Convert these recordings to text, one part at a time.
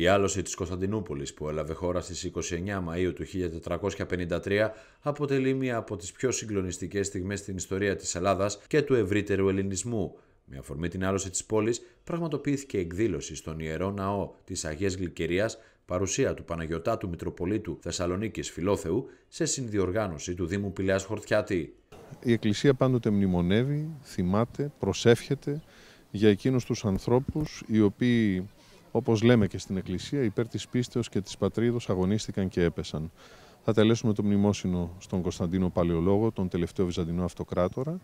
Η άλωση της Κωνσταντινούπολης που έλαβε χώρα στις 29 Μαΐου του 1453 αποτελεί μία από τις πιο συγκλονιστικές στιγμές στην ιστορία της Ελλάδας και του ευρύτερου ελληνισμού. Με αφορμή την άλωση της πόλης πραγματοποιήθηκε εκδήλωση στον Ιερό Ναό της Αγίας Γλυκερίας παρουσία του Παναγιωτάτου Μητροπολίτου Θεσσαλονίκης Φιλόθεου σε συνδιοργάνωση του Δήμου Πηλαιάς Χορτιάτη. Η Εκκλησία πάντοτε μνημονεύει, θυμάται, προσεύχεται για εκείνους τους ανθρώπους οι οποίοι όπως λέμε και στην Εκκλησία, υπέρ της πίστεως και της πατρίδος αγωνίστηκαν και έπεσαν. Θα τελέσουμε το μνημόσυνο στον Κωνσταντίνο Παλαιολόγο, τον τελευταίο Βυζαντινό Αυτοκράτορα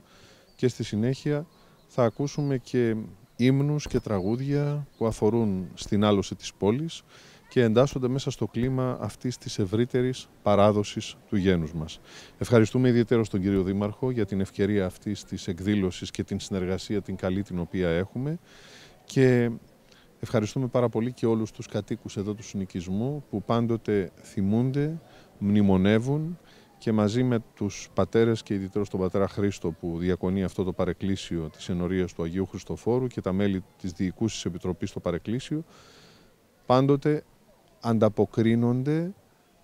και στη συνέχεια θα ακούσουμε και ύμνους και τραγούδια που αφορούν στην άλωση της πόλης και εντάσσονται μέσα στο κλίμα αυτής της ευρύτερης παράδοσης του γένους μας. Ευχαριστούμε ιδιαίτερα τον κύριο Δήμαρχο για την ευκαιρία αυτής της εκδήλωσης και την συνεργασία την καλή την οποία έχουμε και Ευχαριστούμε πάρα πολύ και όλους τους κατοίκους εδώ του συνοικισμού που πάντοτε θυμούνται, μνημονεύουν και μαζί με τους πατέρες και ιδιαίτερα τον πατέρα Χρήστο που διακονεί αυτό το παρεκκλήσιο της ενορίας του Αγίου Χριστοφόρου και τα μέλη της Διοικούσης Επιτροπής στο παρεκκλήσιο πάντοτε ανταποκρίνονται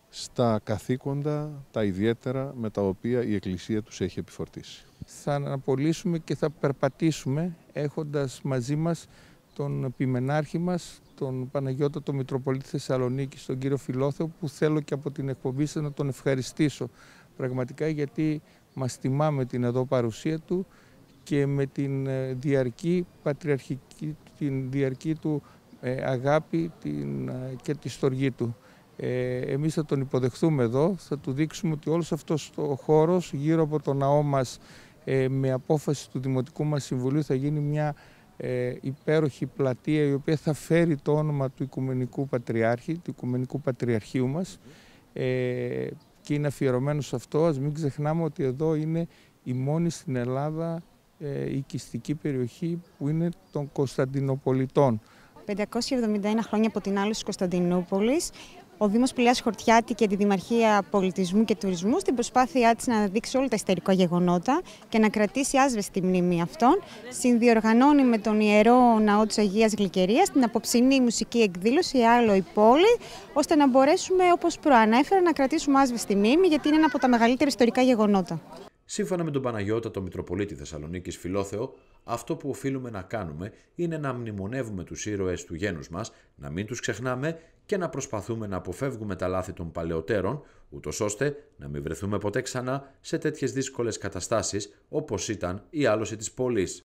στα καθήκοντα τα ιδιαίτερα με τα οποία η Εκκλησία τους έχει επιφορτήσει. Θα αναπολύσουμε και θα περπατήσουμε έχοντας μαζί μας τον ποιμενάρχη μας, τον Παναγιώτα, τον Μητροπολίτη Θεσσαλονίκη, τον κύριο Φιλόθεο, που θέλω και από την εκπομπή σας να τον ευχαριστήσω πραγματικά γιατί μας τιμά με την εδώ παρουσία του και με την ε, διαρκή πατριαρχική, την διαρκή του ε, αγάπη την, ε, και τη στοργή του. Ε, εμείς θα τον υποδεχθούμε εδώ, θα του δείξουμε ότι όλος αυτός ο χώρος γύρω από το ναό μας με απόφαση του Δημοτικού μας Συμβουλίου θα γίνει μια ε, υπέροχη πλατεία η οποία θα φέρει το όνομα του Οικουμενικού Πατριάρχη, του Οικουμενικού Πατριαρχείου μας ε, και είναι αφιερωμένο σε αυτό. Ας μην ξεχνάμε ότι εδώ είναι η μόνη στην Ελλάδα ε, οικιστική περιοχή που είναι των Κωνσταντινοπολιτών. 571 χρόνια από την άλλη της Κωνσταντινούπολης ο Δήμος Πηλέα Χορτιάτη και τη Δημαρχία Πολιτισμού και Τουρισμού στην προσπάθειά της να δείξει όλα τα ιστορικά γεγονότα και να κρατήσει άσβεστη μνήμη αυτών, συνδιοργανώνει με τον Ιερό Ναό της Αγίας Γλυκερίας την απόψινή μουσική εκδήλωση Άλλο η Πόλη, ώστε να μπορέσουμε, όπως προανέφερα, να κρατήσουμε άσβεστη μνήμη, γιατί είναι ένα από τα μεγαλύτερα ιστορικά γεγονότα. Σύμφωνα με τον Παναγιώτα, τον Μητροπολίτη Θεσσαλονίκης Φιλόθεο, αυτό που οφείλουμε να κάνουμε είναι να μνημονεύουμε τους ήρωες του γένους μας, να μην τους ξεχνάμε και να προσπαθούμε να αποφεύγουμε τα λάθη των παλαιότερων, ούτως ώστε να μην βρεθούμε ποτέ ξανά σε τέτοιες δύσκολες καταστάσεις όπως ήταν η άλωση της πόλης.